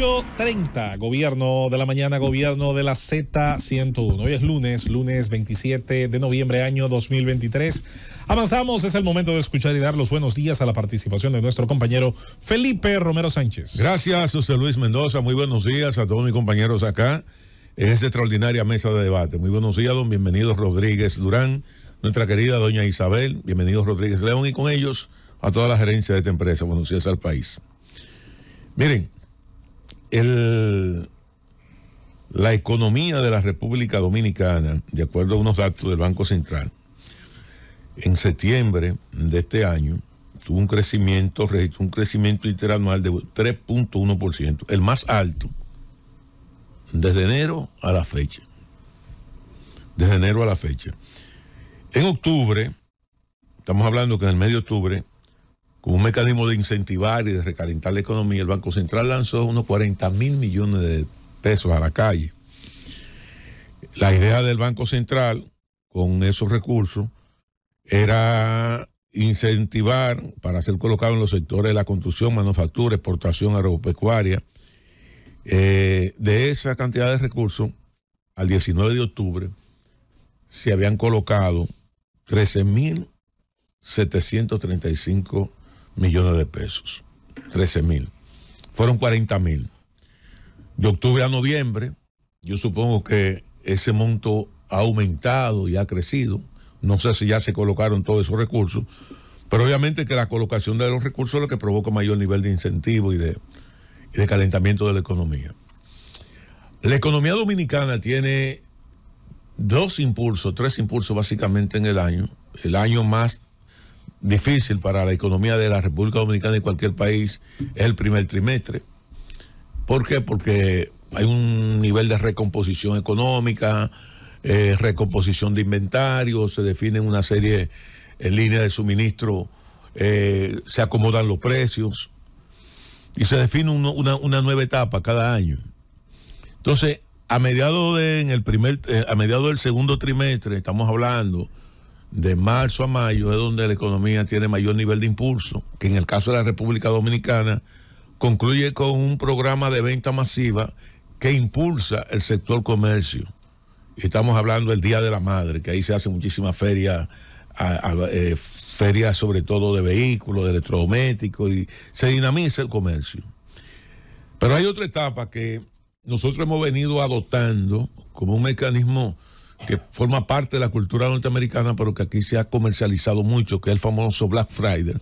8.30, gobierno de la mañana, gobierno de la Z101. Hoy es lunes, lunes 27 de noviembre, año 2023. Avanzamos, es el momento de escuchar y dar los buenos días a la participación de nuestro compañero Felipe Romero Sánchez. Gracias, José Luis Mendoza. Muy buenos días a todos mis compañeros acá en esta extraordinaria mesa de debate. Muy buenos días, don bienvenidos Rodríguez Durán, nuestra querida doña Isabel, bienvenidos Rodríguez León y con ellos a toda la gerencia de esta empresa. Buenos días al país. Miren, la economía de la República Dominicana, de acuerdo a unos datos del Banco Central, en septiembre de este año tuvo un crecimiento, registró un crecimiento interanual de 3.1%, el más alto desde enero a la fecha. Desde enero a la fecha. En octubre, estamos hablando que en el medio de octubre, como un mecanismo de incentivar y de recalentar la economía, el Banco Central lanzó unos 40 mil millones de pesos a la calle. La idea del Banco Central con esos recursos era incentivar para ser colocado en los sectores de la construcción, manufactura, exportación agropecuaria. Eh, de esa cantidad de recursos, al 19 de octubre, se habían colocado mil 735 millones de pesos, 13 mil. Fueron 40 mil. De octubre a noviembre, yo supongo que ese monto ha aumentado y ha crecido. No sé si ya se colocaron todos esos recursos, pero obviamente que la colocación de los recursos es lo que provoca mayor nivel de incentivo y de, y de calentamiento de la economía. La economía dominicana tiene dos impulsos, tres impulsos básicamente en el año. El año más difícil para la economía de la República Dominicana y cualquier país es el primer trimestre. ¿Por qué? Porque hay un nivel de recomposición económica, eh, recomposición de inventarios, se definen una serie en línea de suministro, eh, se acomodan los precios y se define una, nueva etapa cada año. Entonces, a mediados de, en el primer, eh, a mediados del segundo trimestre, estamos hablando de marzo a mayo es donde la economía tiene mayor nivel de impulso, que en el caso de la República Dominicana concluye con un programa de venta masiva que impulsa el sector comercio. Estamos hablando del Día de la Madre, que ahí se hace muchísimas ferias, eh, ferias sobre todo de vehículos, de electrodomésticos, y se dinamiza el comercio. Pero hay otra etapa que nosotros hemos venido adoptando como un mecanismo que forma parte de la cultura norteamericana, pero que aquí se ha comercializado mucho, que es el famoso Black Friday,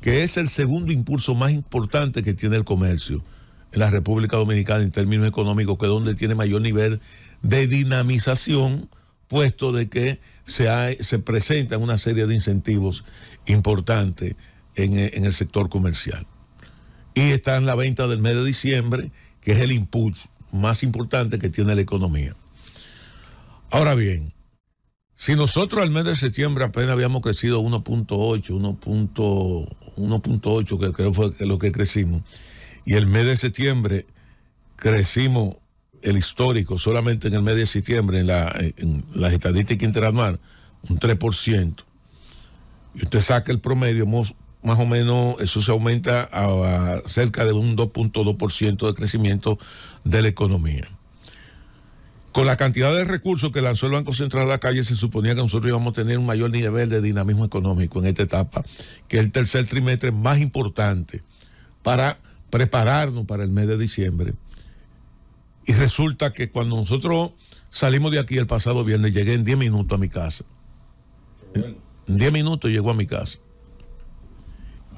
que es el segundo impulso más importante que tiene el comercio en la República Dominicana en términos económicos, que es donde tiene mayor nivel de dinamización, puesto de que se, presentan una serie de incentivos importantes en, eh, en el sector comercial. Y está en la venta del mes de diciembre, que es el impulso más importante que tiene la economía. Ahora bien, si nosotros al mes de septiembre apenas habíamos crecido 1.8, 1.8, que creo fue lo que crecimos, y el mes de septiembre crecimos el histórico solamente en el mes de septiembre en, la, en las estadísticas interanual un 3%. Y usted saca el promedio, más, o menos eso se aumenta a, a cerca de un 2.2% de crecimiento de la economía. Con la cantidad de recursos que lanzó el Banco Central a la calle, se suponía que nosotros íbamos a tener un mayor nivel de dinamismo económico en esta etapa, que es el tercer trimestre más importante para prepararnos para el mes de diciembre. Y resulta que cuando nosotros salimos de aquí el pasado viernes, llegué en 10 minutos a mi casa. En 10 minutos llegó a mi casa.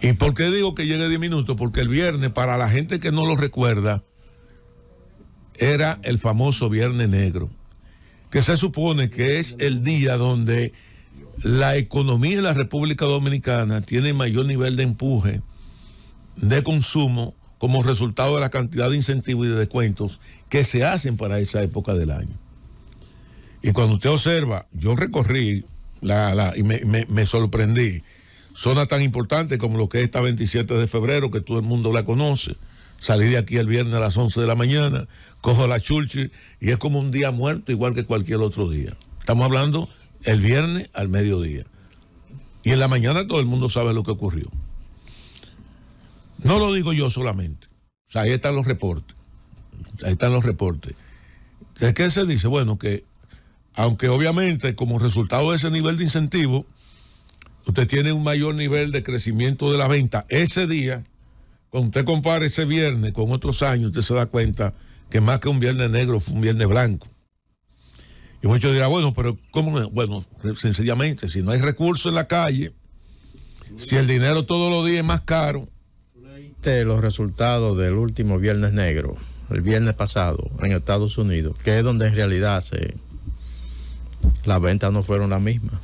¿Y por qué digo que llegué 10 minutos? Porque el viernes, para la gente que no lo recuerda, era el famoso Viernes Negro, que se supone que es el día donde la economía de la República Dominicana tiene mayor nivel de empuje, de consumo, como resultado de la cantidad de incentivos y de descuentos que se hacen para esa época del año. Y cuando usted observa, yo recorrí la, y me, sorprendí, zona tan importante como lo que es esta 27 de febrero, que todo el mundo la conoce, Salí de aquí el viernes a las 11 de la mañana, cojo la chulchi y es como un día muerto igual que cualquier otro día. Estamos hablando el viernes al mediodía. Y en la mañana todo el mundo sabe lo que ocurrió. No lo digo yo solamente. ahí están los reportes. Ahí están los reportes. ¿De qué se dice? Bueno, que aunque obviamente como resultado de ese nivel de incentivo, usted tiene un mayor nivel de crecimiento de la venta ese día cuando usted compara ese viernes con otros años, usted se da cuenta que más que un viernes negro fue un viernes blanco. Y muchos dirán, bueno, pero ¿cómo? Bueno, sencillamente, si no hay recursos en la calle, si el dinero todos los días es más caro. Leíste los resultados del último Viernes Negro, el viernes pasado, en Estados Unidos, que es donde en realidad se, las ventas no fueron las mismas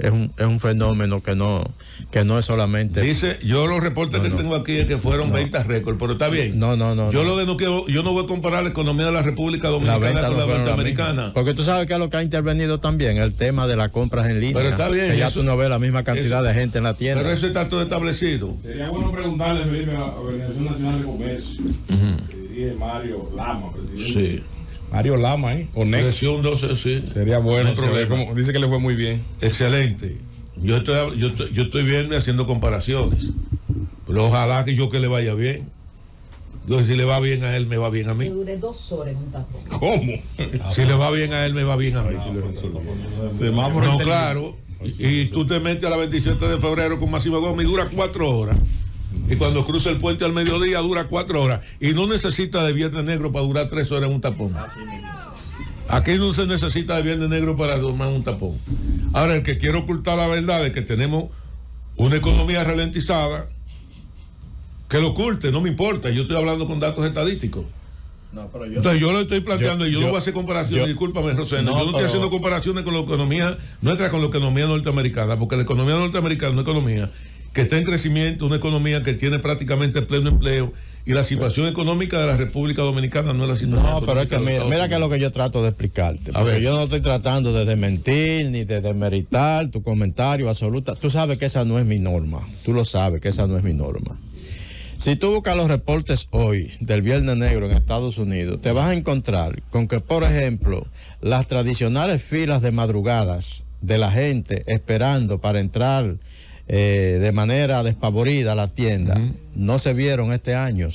es un, es un fenómeno que no, que no es solamente. Dice, yo los reportes que tengo aquí es que fueron ventas récord, pero está bien. No, no, no. Yo lo que no quiero, yo no voy a comparar la economía de la República Dominicana la con la norteamericana. porque tú sabes que es lo que ha intervenido también, el tema de las compras en línea. Pero está bien. ya tú no ves la misma cantidad de gente en la tienda. Pero eso está todo establecido. Sería bueno preguntarle, a la Organización Nacional de Comercio, eh, Mario Lama, presidente. Sí Mario Lama, ¿eh? 12, sí. Sería bueno. dice que le fue muy bien. Excelente. Yo estoy, yo, estoy, yo haciendo comparaciones. Pero ojalá que yo que le vaya bien. Entonces si le va bien a él, me va bien a mí. dure dos horas un tapón. ¿Cómo? Si le va bien a él, me va bien a mí. No, claro. Y tú te metes a la 27 de febrero con Máximo Gómez y dura cuatro horas. Y cuando cruza el puente al mediodía dura cuatro horas. Y no necesita de viernes negro para durar tres horas en un tapón. Aquí no se necesita de viernes negro para tomar un tapón. Ahora, el que quiere ocultar la verdad es que tenemos una economía ralentizada, que lo oculte, no me importa. Yo estoy hablando con datos estadísticos. yo Entonces yo lo estoy planteando y yo, no voy a hacer comparaciones, discúlpame Rosena, yo no estoy haciendo comparaciones con la economía nuestra, con la economía norteamericana, porque la economía norteamericana es una economía que está en crecimiento, una economía que tiene prácticamente pleno empleo. Y la situación económica de la República Dominicana no es la situación. No, pero es que mira, mira que es lo que yo trato de explicarte. porque yo no estoy tratando de desmentir ni de demeritar tu comentario absoluta. Tú sabes que esa no es mi norma. Tú lo sabes que esa no es mi norma. Si tú buscas los reportes hoy del Viernes Negro en Estados Unidos, te vas a encontrar con que, por ejemplo, las tradicionales filas de madrugadas de la gente esperando para entrar eh, de manera despavorida las tiendas. No se vieron este año.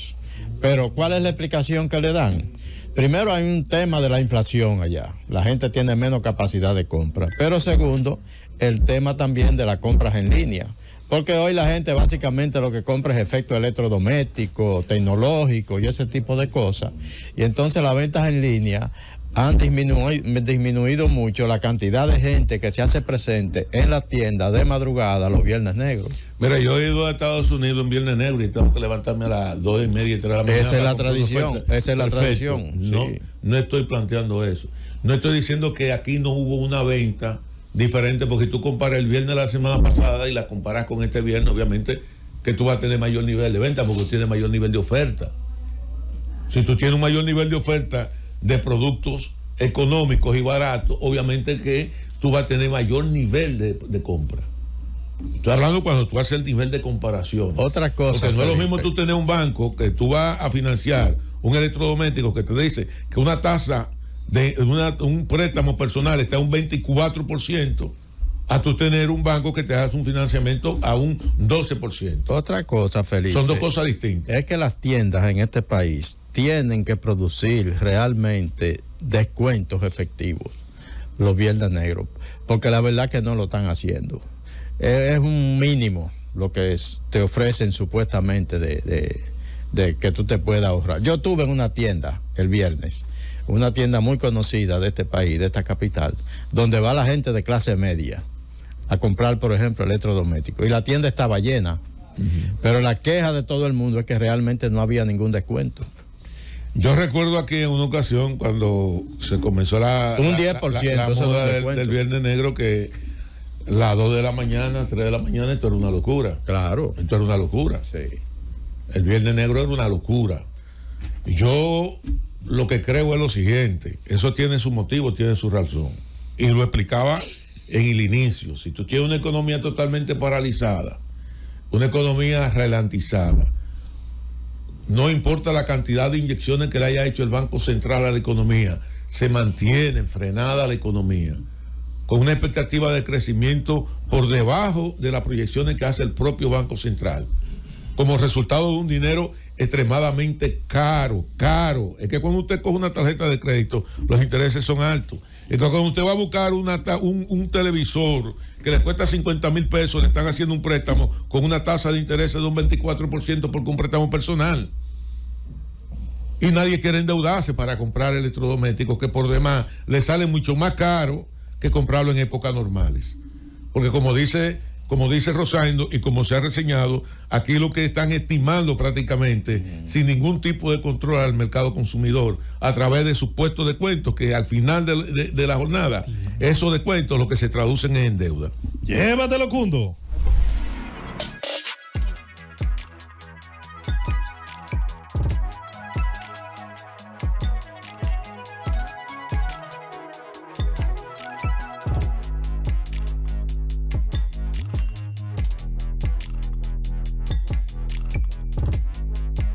Pero ¿cuál es la explicación que le dan? Primero hay un tema de la inflación allá. La gente tiene menos capacidad de compra. Pero segundo, el tema también de las compras en línea. Porque hoy la gente básicamente lo que compra es efecto electrodoméstico, tecnológico y ese tipo de cosas. Y entonces las ventas en línea han disminuido, disminuido, mucho la cantidad de gente que se hace presente en la tienda de madrugada los viernes negros. Mira, yo he ido a Estados Unidos en viernes negro y tengo que levantarme a las dos y media y 3 de la mañana. Esa es la tradición, esa es la tradición. No, estoy planteando eso. No estoy diciendo que aquí no hubo una venta diferente, porque si tú comparas el viernes de la semana pasada y la comparas con este viernes, obviamente que tú vas a tener mayor nivel de venta porque tú tienes mayor nivel de oferta. Si tú tienes un mayor nivel de oferta de productos económicos y baratos, obviamente que tú vas a tener mayor nivel de, compra. Estoy hablando cuando tú haces el nivel de comparación. Otra cosa. Porque no es lo mismo tú tener un banco que tú vas a financiar un electrodoméstico que te dice que una tasa de un préstamo personal está un 24% a tú tener un banco que te hace un financiamiento a un 12%. Otra cosa, Felipe. Son dos cosas distintas. Es que las tiendas en este país tienen que producir realmente descuentos efectivos los viernes negros, porque la verdad que no lo están haciendo. Es un mínimo lo que te ofrecen supuestamente de, de que tú te puedas ahorrar. Yo tuve en una tienda el viernes una tienda muy conocida de este país, de esta capital, donde va la gente de clase media a comprar, por ejemplo, electrodomésticos. Y la tienda estaba llena. Pero la queja de todo el mundo es que realmente no había ningún descuento. Yo recuerdo aquí en una ocasión cuando se comenzó la. Un 10% la, del, Viernes Negro que las 2 de la mañana, 3 de la mañana, esto era una locura. Claro. Esto era una locura. Sí. El Viernes Negro era una locura. Yo lo que creo es lo siguiente: eso tiene su motivo, tiene su razón. Y lo explicaba en el inicio. Si tú tienes una economía totalmente paralizada, una economía ralentizada, no importa la cantidad de inyecciones que le haya hecho el Banco Central a la economía, se mantiene frenada la economía, con una expectativa de crecimiento por debajo de las proyecciones que hace el propio Banco Central, como resultado de un dinero extremadamente caro, caro. Es que cuando usted coge una tarjeta de crédito, los intereses son altos. Es que cuando usted va a buscar un, televisor que le cuesta 50 mil pesos, le están haciendo un préstamo con una tasa de interés de un 24% porque un préstamo personal. Y nadie quiere endeudarse para comprar electrodomésticos que por demás le sale mucho más caro que comprarlo en épocas normales. Porque como dice como dice Rosendo y como se ha reseñado, aquí lo que están estimando prácticamente mm. sin ningún tipo de control al mercado consumidor a través de sus puestos de cuentos, que al final de, la jornada, esos descuentos lo que se traducen en deuda. Llévatelo, Cundo.